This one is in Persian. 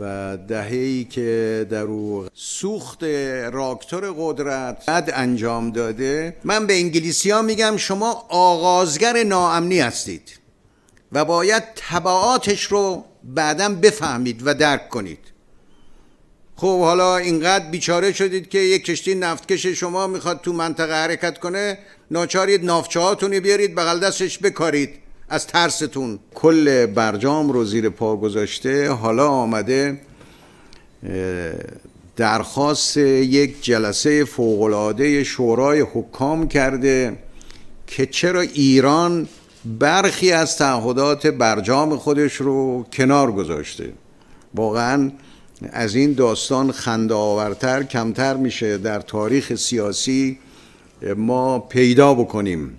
و ای که در او سوخت راکتور قدرت بد انجام داده من به انگلیسی ها میگم شما آغازگر ناامنی هستید و باید تبعاتش رو بعدا بفهمید و درک کنید خب حالا اینقدر بیچاره شدید که یک کشتی نفتکش شما میخواد تو منطقه حرکت کنه ناچارید نافچه بیارید بغل دستش بکارید از ترستون کل برجام رو زیر پا گذاشته حالا آمده درخواست یک جلسه فوقلاده شورای حکام کرده که چرا ایران برخی از تعهدات برجام خودش رو کنار گذاشته واقعا از این داستان خنده آورتر کمتر میشه در تاریخ سیاسی ما پیدا بکنیم